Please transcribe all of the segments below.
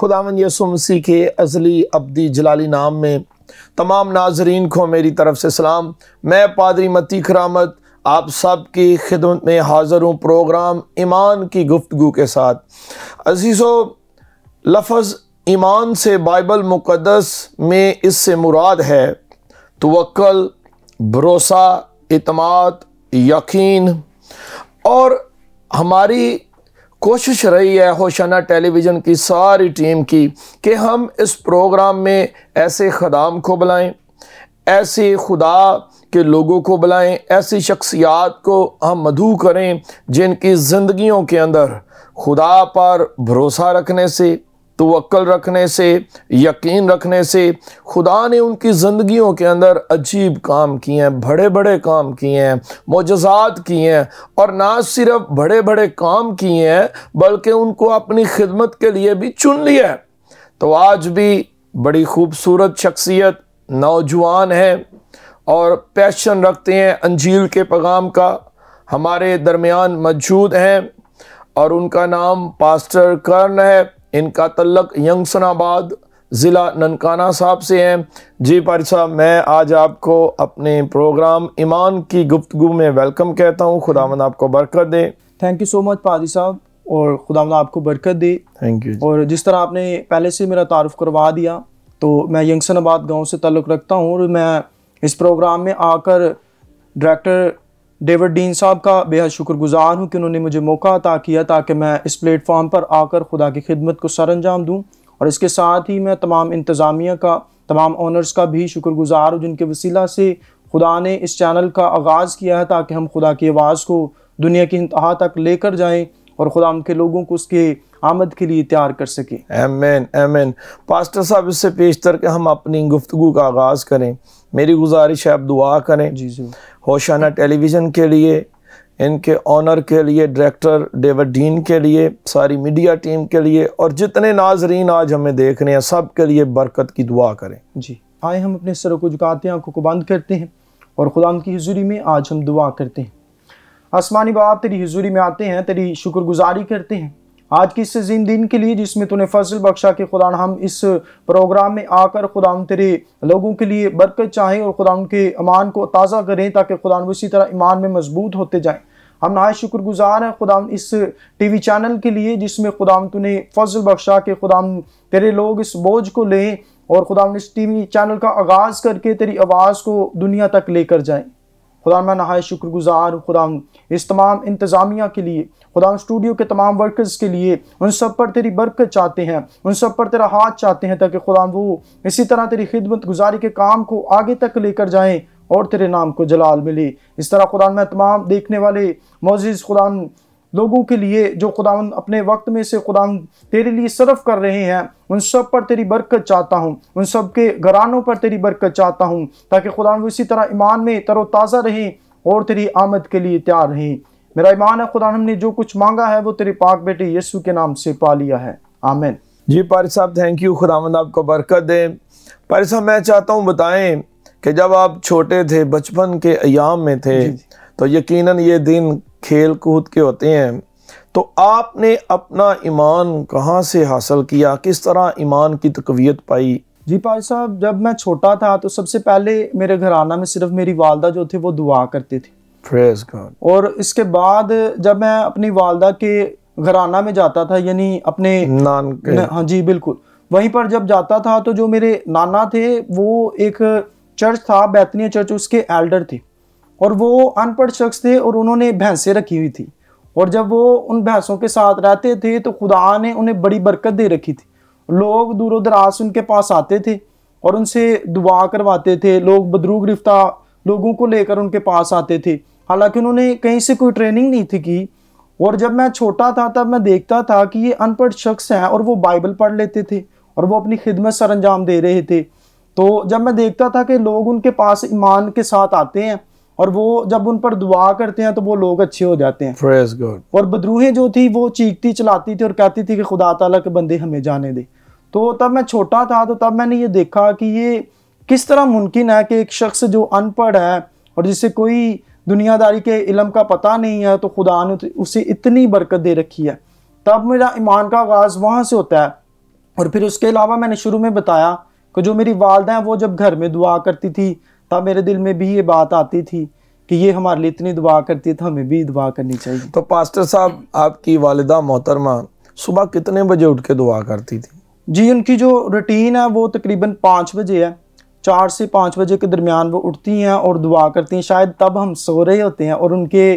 खुदावन यसु मसीह के अजली अब्दी जलाली नाम में तमाम नाजरीन को मेरी तरफ से सलाम मैं पादरी मती खरामत आप सब की खिदमत में हाजिर हूँ प्रोग्राम ईमान की गुफ्तु के साथ अजीज़ो लफज ईमान से बाइबल मुक़दस में इससे मुराद है तोल भरोसा इतमाद यकीन और हमारी कोशिश रही है होशाना टेलीविज़न की सारी टीम की कि हम इस प्रोग्राम में ऐसे ख़दाम को बुलाएं ऐसे खुदा के लोगों को बुलाएं ऐसी शख्सियात को हम मधु करें जिनकी ज़िंदगियों के अंदर खुदा पर भरोसा रखने से तो अक्ल रखने से यकीन रखने से खुदा ने उनकी ज़िंदगियों के अंदर अजीब काम किए हैं बड़े बड़े काम किए हैं मोजात किए हैं और ना सिर्फ बड़े बड़े काम किए हैं बल्कि उनको अपनी खिदमत के लिए भी चुन लिया है तो आज भी बड़ी खूबसूरत शख्सियत नौजवान है और पैशन रखते हैं अंजील के पैगाम का हमारे दरमियान मौजूद हैं और उनका नाम पास्टर कर्ण है इनका तल्लक यंगसनाबाद ज़िला ननकाना साहब से हैं जी पारी साहब मैं आज आपको अपने प्रोग्राम ईमान की गुफ्तु में वेलकम कहता हूँ मंद आपको बरकत दे थैंक यू सो मच पादी साहब और खुदावन आपको बरकत दे थैंक यू और जिस तरह आपने पहले से मेरा तारफ़ करवा दिया तो मैं यंगसनाबाद गाँव से ताल्लुक़ रखता हूँ और मैं इस प्रोग्राम में आकर डायरेक्टर डेविड डीन साहब का बेहद शुक्रगुजार हूँ कि उन्होंने मुझे मौका अता किया ताकि मैं इस प्लेटफॉर्म पर आकर खुदा की खिदमत को सर अंजाम दूँ और इसके साथ ही मैं तमाम इंतज़ामिया का तमाम ऑनर्स का भी शुक्रगुजार हूँ जिनके वसीला से खुदा ने इस चैनल का आगाज़ किया है ताकि हम खुदा की आवाज़ को दुनिया की इंतहा तक लेकर जाएँ और खुदा के लोगों को उसके आमद के लिए तैयार कर सके एमेन एमेन पास्टर साहब इससे पेश करके हम अपनी गुफ्तु का आगाज़ करें मेरी गुजारिश है आप दुआ करें जी जी होशाना टेलीविज़न के लिए इनके ऑनर के लिए डायरेक्टर डेविड डीन के लिए सारी मीडिया टीम के लिए और जितने नाजरीन आज हमें देख रहे हैं सब के लिए बरकत की दुआ करें जी आए हम अपने सरों को झुकाते हैं आंखों को बंद करते हैं और खुदा की हजूरी में आज हम दुआ करते हैं आसमानी बाप तेरी हजूरी में आते हैं तेरी शुक्रगुजारी करते हैं आज की इस जिन दिन के लिए जिसमें तूने फजल बख्शा के खुदा हम इस प्रोग्राम में आकर खुदा तेरे लोगों के लिए बरकत चाहें और खुदा उनके ईमान को ताज़ा करें ताकि खुदा उसी तरह ईमान में मजबूत होते जाएं हम नहाय शुक्रगुजार हैं ख़ुदा इस टीवी चैनल के लिए जिसमें खुदाम तूने फजल बख्शा के खुदाम तेरे लोग इस बोझ को लें और ख़ुदा इस वी चैनल का आगाज़ करके तेरी आवाज़ को दुनिया तक लेकर जाएँ खुदा मैं नहाय शुक्रगुजार गुज़ार खुदा इस तमाम इंतज़ामिया के लिए खुदा स्टूडियो के तमाम वर्कर्स के लिए उन सब पर तेरी बरकत चाहते हैं उन सब पर तेरा हाथ चाहते हैं ताकि खुदा वो इसी तरह तेरी खिदमत गुजारी के काम को आगे तक लेकर जाएँ और तेरे नाम को जलाल मिले इस तरह खुदा मैं तमाम देखने वाले मोजिज़ खुदा लोगों के लिए जो खुदावन अपने वक्त में से खुदावन तेरे लिए सरफ कर रहे हैं उन सब पर तेरी बरकत चाहता हूँ उन सब के घरानों पर तेरी बरकत चाहता हूँ ताकि खुदावन वो इसी तरह ईमान में तरोताज़ा रहें और तेरी आमद के लिए तैयार रहें मेरा ईमान है खुदा हमने जो कुछ मांगा है वो तेरे पाक बेटे यस्सु के नाम से पा लिया है आमेन जी पारिस साहब थैंक यू खुदावंद आपको बरकत दें पारिस साहब मैं चाहता हूँ बताएं कि जब आप छोटे थे बचपन के अयाम में थे तो यकीनन ये दिन खेल कूद के होते हैं तो आपने अपना ईमान कहाँ से हासिल किया किस तरह ईमान की तकवीत पाई जी पाल साहब जब मैं छोटा था तो सबसे पहले मेरे घराना में सिर्फ मेरी वालदा जो थी वो दुआ करती थी Praise खान और इसके बाद जब मैं अपनी वालदा के घराना में जाता था यानी अपने नान के न, हाँ जी बिल्कुल वहीं पर जब जाता था तो जो मेरे नाना थे वो एक चर्च था बैतनिया चर्च उसके एल्डर थे और वो अनपढ़ शख्स थे और उन्होंने भैंसें रखी हुई थी और जब वो उन भैंसों के साथ रहते थे तो खुदा ने उन्हें बड़ी बरकत दे रखी थी लोग दूर दराज से उनके पास आते थे और उनसे दुआ करवाते थे लोग बदरू गिरफ्ता लोगों को लेकर उनके पास आते थे हालांकि उन्होंने कहीं से कोई ट्रेनिंग नहीं थी की और जब मैं छोटा था तब मैं देखता था कि ये अनपढ़ शख्स हैं और वो बाइबल पढ़ लेते थे और वो अपनी खिदमत सर अंजाम दे रहे थे तो जब मैं देखता था कि लोग उनके पास ईमान के साथ आते हैं और वो जब उन पर दुआ करते हैं तो वो लोग अच्छे हो जाते हैं और बदरूहें जो थी वो चीखती चलाती थी और कहती थी कि खुदा तला के बंदे हमें जाने दे तो तब मैं छोटा था तो तब मैंने ये देखा कि ये किस तरह मुमकिन है कि एक शख्स जो अनपढ़ है और जिसे कोई दुनियादारी के इलम का पता नहीं है तो खुदा ने उसे इतनी बरकत दे रखी है तब मेरा ईमान का आगाज़ वहाँ से होता है और फिर उसके अलावा मैंने शुरू में बताया कि जो मेरी वालदा है वो जब घर में दुआ करती थी तब मेरे दिल में भी ये बात आती थी कि ये हमारे लिए इतनी दुआ करती है तो हमें भी दुआ करनी चाहिए तो पास्टर साहब आपकी वालदा मोहतरमा सुबह कितने बजे उठ के दुआ करती थी जी उनकी जो रूटीन है वो तकरीबन पाँच बजे है चार से पाँच बजे के दरमियान वो उठती हैं और दुआ करती हैं शायद तब हम सो रहे होते हैं और उनके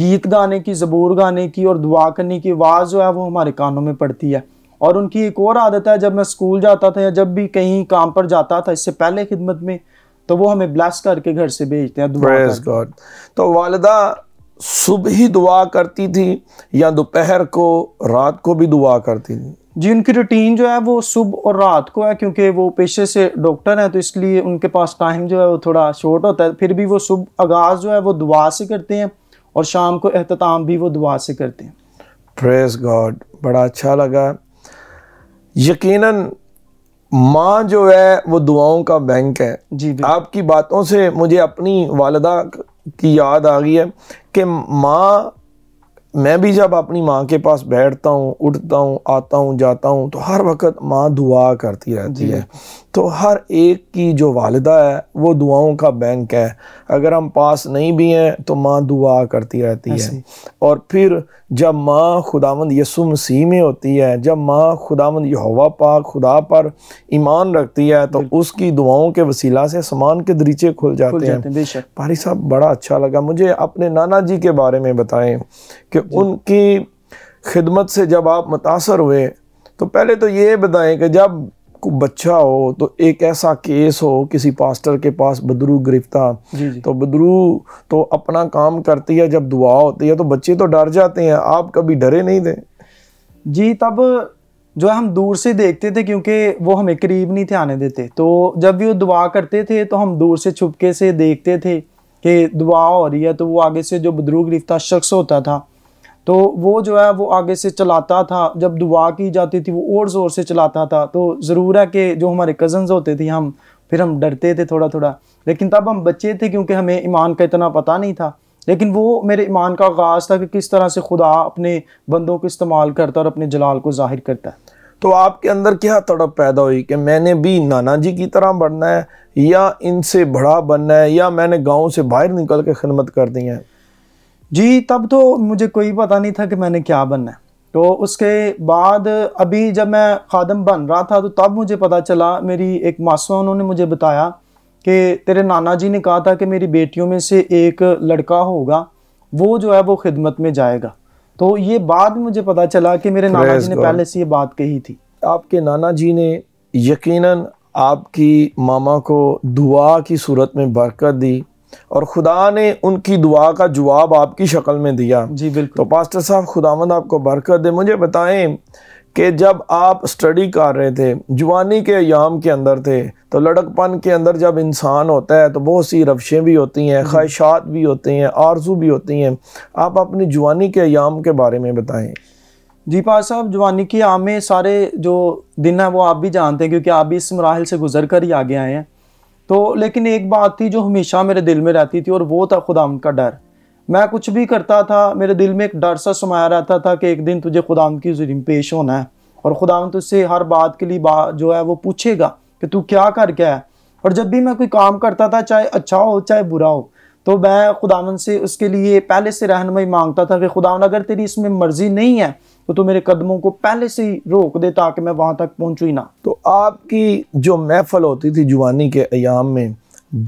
गीत गाने की जबूर गाने की और दुआ करने की आवाज़ जो है वो हमारे कानों में पड़ती है और उनकी एक और आदत है जब मैं स्कूल जाता था या जब भी कहीं काम पर जाता था इससे पहले खिदमत में तो वो हमें ब्लास्ट करके घर से भेजते हैं दुआ तो वालदा सुबह ही दुआ करती थी या दोपहर को रात को भी दुआ करती थी जी उनकी रूटीन जो है वो सुबह और रात को है क्योंकि वो पेशे से डॉक्टर हैं तो इसलिए उनके पास टाइम जो है वो थोड़ा शॉर्ट होता है फिर भी वो सुबह आगाज़ जो है वो दुआ से करते हैं और शाम को अहतमाम भी वो दुआ से करते हैं प्रेस गॉड बड़ा अच्छा लगा यकीनन माँ जो है वो दुआओं का बैंक है जी आपकी बातों से मुझे अपनी वालदा की याद आ गई है कि माँ मैं भी जब अपनी माँ के पास बैठता हूँ उठता हूँ आता हूँ जाता हूँ तो हर वक्त माँ दुआ करती रहती है तो हर एक की जो वालदा है वो दुआओं का बैंक है अगर हम पास नहीं भी हैं तो माँ दुआ करती रहती है और फिर जब माँ खुदावंद यसु मसीह में होती है जब माँ खुदावंद यहोवा पाक खुदा पर ईमान रखती है तो उसकी दुआओं के वसीला से समान के दरीचे खुल जाते, खुल जाते हैं, हैं। पारी साहब बड़ा अच्छा लगा मुझे अपने नाना जी के बारे में बताएं कि उनकी खिदमत से जब आप मुतासर हुए तो पहले तो ये बताएं कि जब बच्चा हो तो एक ऐसा केस हो किसी पास्टर के पास बदरू गिरफ्तार तो बदरू तो अपना काम करती है जब दुआ होती है तो बच्चे तो डर जाते हैं आप कभी डरे नहीं थे जी तब जो है हम दूर से देखते थे क्योंकि वो हमें करीब नहीं थे आने देते तो जब भी वो दुआ करते थे तो हम दूर से छुपके से देखते थे कि दुआ हो रही है तो वो आगे से जो बदरू गिरफ्तार शख्स होता था तो वो जो है वो आगे से चलाता था जब दुआ की जाती थी वो और ज़ोर से चलाता था तो ज़रूर है कि जो हमारे कज़न्स होते थे हम फिर हम डरते थे थोड़ा थोड़ा लेकिन तब हम बच्चे थे क्योंकि हमें ईमान का इतना पता नहीं था लेकिन वो मेरे ईमान का आगाज़ था कि किस तरह से खुदा अपने बंदों को इस्तेमाल करता और अपने जलाल को ज़ाहिर करता है तो आपके अंदर क्या तड़प पैदा हुई कि मैंने भी नाना जी की तरह बढ़ना है या इनसे बड़ा बनना है या मैंने गांव से बाहर निकल के खिदमत दी है जी तब तो मुझे कोई पता नहीं था कि मैंने क्या बनना है तो उसके बाद अभी जब मैं खादम बन रहा था तो तब मुझे पता चला मेरी एक मासूआ उन्होंने मुझे बताया कि तेरे नाना जी ने कहा था कि मेरी बेटियों में से एक लड़का होगा वो जो है वो खिदमत में जाएगा तो ये बाद मुझे पता चला कि मेरे नाना जी ने पहले से ये बात कही थी आपके नाना जी ने यकीनन आपकी मामा को दुआ की सूरत में बरकत दी और खुदा ने उनकी दुआ का जवाब आपकी शक्ल में दिया जी बिल्कुल तो पास्टर साहब खुदावंद आपको बरकत दे मुझे बताएं कि जब आप स्टडी कर रहे थे जवानी के अयाम के अंदर थे तो लड़कपन के अंदर जब इंसान होता है तो बहुत सी रफ्शें भी होती हैं ख्वाहिशात भी होती हैं आरजू भी होती हैं आप अपनी जवानी के अयाम के बारे में बताएं जी पा साहब जवानी के आम में सारे जो दिन है वो आप भी जानते हैं क्योंकि आप भी इस मराहल से गुजर कर ही आगे आए हैं तो लेकिन एक बात थी जो हमेशा मेरे दिल में रहती थी और वो था खुदाम का डर मैं कुछ भी करता था मेरे दिल में एक डर सा समाया रहता था कि एक दिन तुझे खुदाम की जुरिम पेश होना है और खुदाम तुझसे हर बात के लिए बात जो है वो पूछेगा कि तू क्या कर है और जब भी मैं कोई काम करता था चाहे अच्छा हो चाहे बुरा हो तो मैं खुदावन से उसके लिए पहले से रहनमई मांगता था कि खुदावन अगर तेरी इसमें मर्जी नहीं है तो तू मेरे कदमों को पहले से ही रोक दे ताकि मैं वहाँ तक पहुँचू ही ना तो आपकी जो महफल होती थी जवानी के अयाम में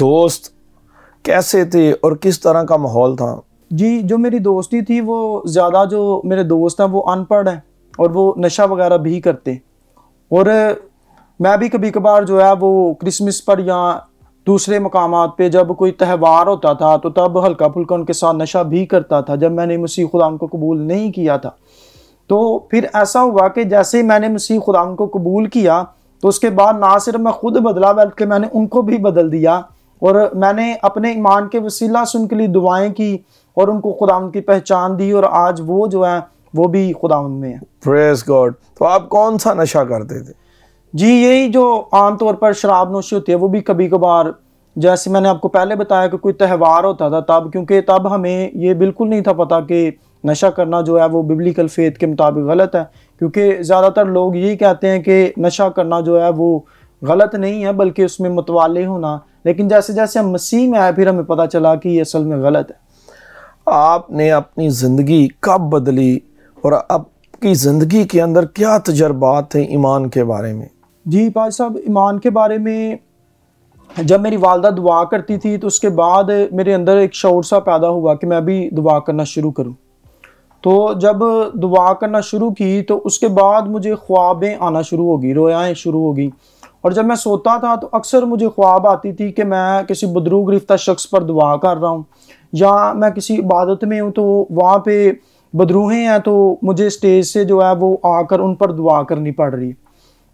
दोस्त कैसे थे और किस तरह का माहौल था जी जो मेरी दोस्ती थी वो ज़्यादा जो मेरे दोस्त हैं वो अनपढ़ हैं और वो नशा वगैरह भी करते और मैं भी कभी कभार जो है वो क्रिसमस पर या दूसरे मकाम पे जब कोई त्यौहार होता था तो तब हल्का फुल्का उनके साथ नशा भी करता था जब मैंने मसीह खुदाम को कबूल नहीं किया था तो फिर ऐसा हुआ कि जैसे ही मैंने मसीह खुदाम को कबूल किया तो उसके बाद ना सिर्फ मैं खुद बदला बल्कि मैंने उनको भी बदल दिया और मैंने अपने ईमान के वसीला से उनके लिए दुआएं की और उनको खुदा की पहचान दी और आज वो जो है वो भी खुदा में है गॉड तो आप कौन सा नशा करते थे जी यही जो आमतौर पर शराब नोशी होती है वो भी कभी कभार जैसे मैंने आपको पहले बताया कि कोई त्यौहार होता था तब क्योंकि तब हमें ये बिल्कुल नहीं था पता कि नशा करना जो है वो बिब्लिकल फेथ के मुताबिक गलत है क्योंकि ज़्यादातर लोग यही कहते हैं कि नशा करना जो है वो गलत नहीं है बल्कि उसमें मतवाले होना लेकिन जैसे जैसे हम मसीह में आए फिर हमें पता चला कि ये असल में गलत है आपने अपनी ज़िंदगी कब बदली और आपकी ज़िंदगी के अंदर क्या तजर्बात थे ईमान के बारे में जी भाई साहब ईमान के बारे में जब मेरी वालदा दुआ करती थी तो उसके बाद मेरे अंदर एक शौर सा पैदा हुआ कि मैं भी दुआ करना शुरू करूं तो जब दुआ करना शुरू की तो उसके बाद मुझे ख्वाबें आना शुरू होगी रोयाएँ शुरू होगी और जब मैं सोता था तो अक्सर मुझे ख्वाब आती थी कि मैं किसी बदरू गिरफ्तार शख्स पर दुआ कर रहा हूँ या मैं किसी इबादत में हूँ तो वहाँ पे बदरूहें हैं तो मुझे स्टेज से जो है वो आकर उन पर दुआ करनी पड़ रही है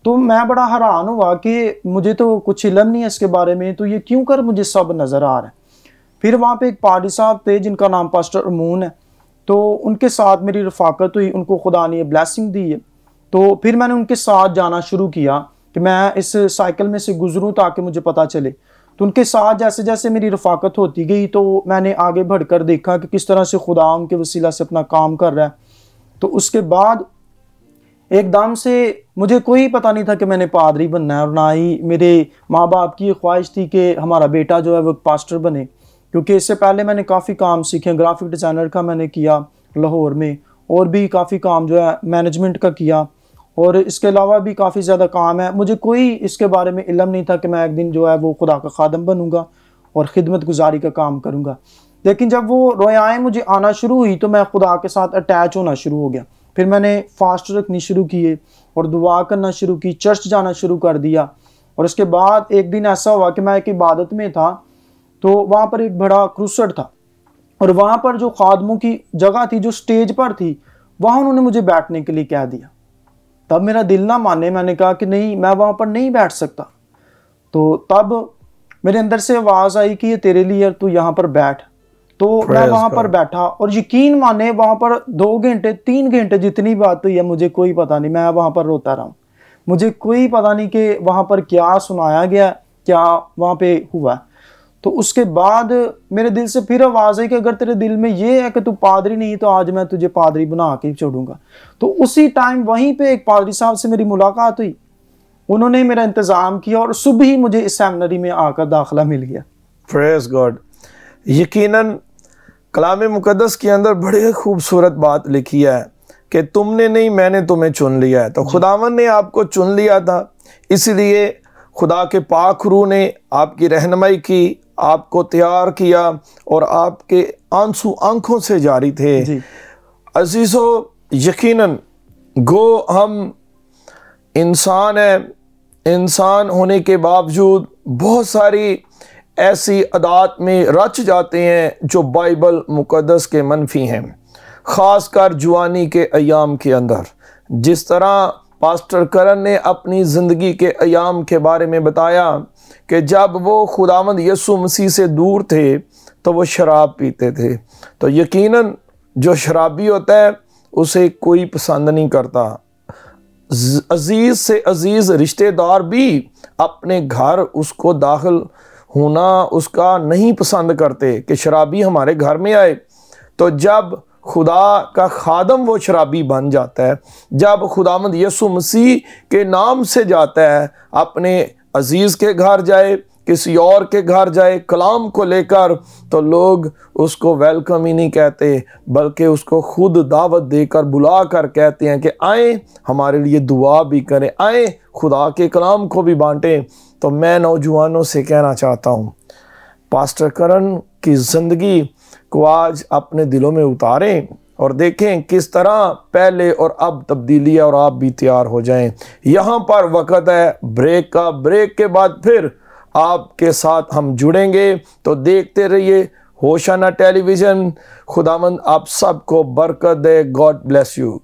तो मैं बड़ा हैरान हुआ कि मुझे तो कुछ इलम नहीं है इसके बारे में तो ये क्यों कर मुझे सब नज़र आ रहा है फिर वहाँ पे एक पारी साहब थे जिनका नाम पास्टर अमून है तो उनके साथ मेरी रफाकत हुई उनको खुदा ने ब्लैसिंग दी है तो फिर मैंने उनके साथ जाना शुरू किया कि मैं इस साइकिल में से गुजरूँ ताकि मुझे पता चले तो उनके साथ जैसे जैसे मेरी रफाकत होती गई तो मैंने आगे बढ़ देखा कि किस तरह से खुदा उनके वसीला से अपना काम कर रहा है तो उसके बाद एकदम से मुझे कोई पता नहीं था कि मैंने पादरी बनना है और ना ही मेरे माँ बाप की ख्वाहिश थी कि हमारा बेटा जो है वो पास्टर बने क्योंकि इससे पहले मैंने काफ़ी काम सीखे ग्राफिक डिज़ाइनर का मैंने किया लाहौर में और भी काफ़ी काम जो है मैनेजमेंट का किया और इसके अलावा भी काफ़ी ज़्यादा काम है मुझे कोई इसके बारे में इलम नहीं था कि मैं एक दिन जो है वो खुदा का खादम बनूँगा और ख़िदमत गुजारी का काम करूँगा लेकिन जब वो रोयाएँ मुझे आना शुरू हुई तो मैं खुदा के साथ अटैच होना शुरू हो गया फिर मैंने फास्ट रखनी शुरू किए और दुआ करना शुरू की चर्च जाना शुरू कर दिया और उसके बाद एक दिन ऐसा हुआ कि मैं एक इबादत में था तो वहाँ पर एक बड़ा क्रूसर था और वहाँ पर जो खादमों की जगह थी जो स्टेज पर थी वहाँ उन्होंने मुझे बैठने के लिए कह दिया तब मेरा दिल ना माने मैंने कहा कि नहीं मैं वहाँ पर नहीं बैठ सकता तो तब मेरे अंदर से आवाज़ आई कि ये तेरे लिए तू यहाँ पर बैठ तो मैं वहां पर बैठा और यकीन माने वहां पर दो घंटे तीन घंटे जितनी बात हुई है मुझे कोई पता नहीं मैं वहां पर रोता रहा मुझे कोई पता नहीं कि वहां पर क्या सुनाया गया क्या वहां पे हुआ तो उसके बाद मेरे दिल से फिर आवाज़ आई कि अगर तेरे दिल में ये है कि तू पादरी नहीं तो आज मैं तुझे पादरी बना के छोड़ूंगा तो उसी टाइम वहीं पे एक पादरी साहब से मेरी मुलाकात हुई उन्होंने मेरा इंतज़ाम किया और सुबह ही मुझे इस सेमिनरी में आकर दाखिला मिल गया गॉड यकीनन कलाम मुकदस के अंदर बड़े खूबसूरत बात लिखी है कि तुमने नहीं मैंने तुम्हें चुन लिया है तो खुदावन ने आपको चुन लिया था इसलिए खुदा के पाक ने आपकी रहनमई की आपको तैयार किया और आपके आंसू आंखों से जारी थे अजीज़ो यकीनन गो हम इंसान हैं इंसान होने के बावजूद बहुत सारी ऐसी अदात में रच जाते हैं जो बाइबल मुक़दस के मनफी हैं ख़ास कर जुआनी के अयाम के अंदर जिस तरह पास्टर करन ने अपनी ज़िंदगी के अयाम के बारे में बताया कि जब वो खुदावंद यसु मसीह से दूर थे तो वो शराब पीते थे तो यकीनन जो शराबी होता है उसे कोई पसंद नहीं करता अजीज़ से अजीज़ रिश्तेदार भी अपने घर उसको दाखिल होना उसका नहीं पसंद करते कि शराबी हमारे घर में आए तो जब खुदा का खादम वो शराबी बन जाता है जब मद यसु मसीह के नाम से जाता है अपने अजीज़ के घर जाए किसी और के घर जाए कलाम को लेकर तो लोग उसको वेलकम ही नहीं कहते बल्कि उसको खुद दावत देकर बुला कर कहते हैं कि आए हमारे लिए दुआ भी करें आए खुदा के कलाम को भी बांटें तो मैं नौजवानों से कहना चाहता हूँ पास्टर करण की ज़िंदगी को आज अपने दिलों में उतारें और देखें किस तरह पहले और अब तब्दीली और आप भी तैयार हो जाएं यहाँ पर वक्त है ब्रेक का ब्रेक के बाद फिर आपके साथ हम जुड़ेंगे तो देखते रहिए होशाना टेलीविज़न खुदामंद आप सबको बरकत दे गॉड ब्लेस यू